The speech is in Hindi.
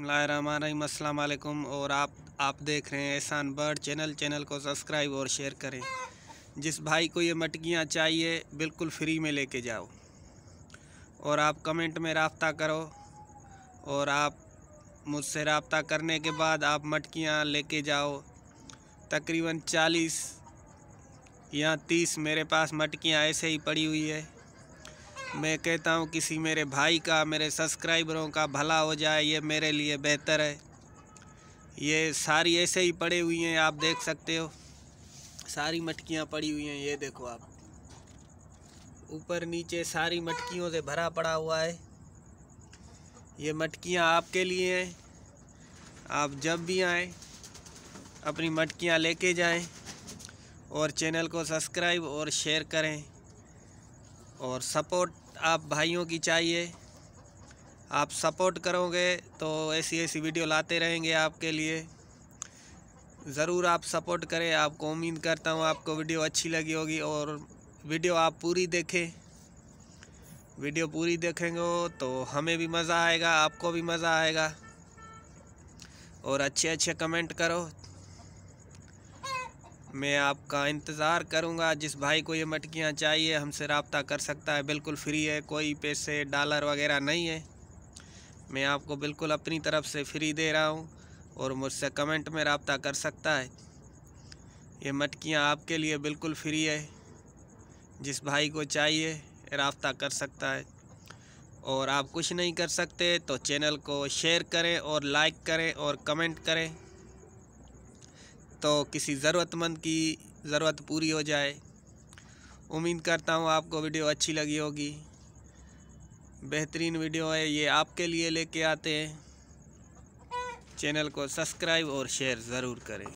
बसमिल और आप आप देख रहे हैं एहसान बर्ड चैनल चैनल को सब्सक्राइब और शेयर करें जिस भाई को ये मटकियाँ चाहिए बिल्कुल फ्री में लेके जाओ और आप कमेंट में रबता करो और आप मुझसे रबता करने के बाद आप मटकियाँ लेके जाओ तकरीबन चालीस या तीस मेरे पास मटकियाँ ऐसे ही पड़ी हुई है मैं कहता हूँ किसी मेरे भाई का मेरे सब्सक्राइबरों का भला हो जाए ये मेरे लिए बेहतर है ये सारी ऐसे ही पड़े हुई हैं आप देख सकते हो सारी मटकियाँ पड़ी हुई हैं ये देखो आप ऊपर नीचे सारी मटकियों से भरा पड़ा हुआ है ये मटकियाँ आपके लिए हैं आप जब भी आए अपनी मटकियाँ लेके जाएं और चैनल को सब्सक्राइब और शेयर करें और सपोर्ट आप भाइयों की चाहिए आप सपोर्ट करोगे तो ऐसी ऐसी वीडियो लाते रहेंगे आपके लिए ज़रूर आप सपोर्ट करें आपको उम्मीद करता हूँ आपको वीडियो अच्छी लगी होगी और वीडियो आप पूरी देखें वीडियो पूरी देखेंगे तो हमें भी मज़ा आएगा आपको भी मज़ा आएगा और अच्छे अच्छे कमेंट करो मैं आपका इंतज़ार करूंगा जिस भाई को ये मटकियां चाहिए हमसे रबता कर सकता है बिल्कुल फ्री है कोई पैसे डॉलर वगैरह नहीं है मैं आपको बिल्कुल अपनी तरफ से फ्री दे रहा हूँ और मुझसे कमेंट में रबता कर सकता है ये मटकियाँ आपके लिए बिल्कुल फ्री है जिस भाई को चाहिए रबता कर सकता है और आप कुछ नहीं कर सकते तो चैनल को शेयर करें और लाइक करें और कमेंट करें तो किसी ज़रूरतमंद की ज़रूरत पूरी हो जाए उम्मीद करता हूँ आपको वीडियो अच्छी लगी होगी बेहतरीन वीडियो है ये आपके लिए लेके आते हैं चैनल को सब्सक्राइब और शेयर ज़रूर करें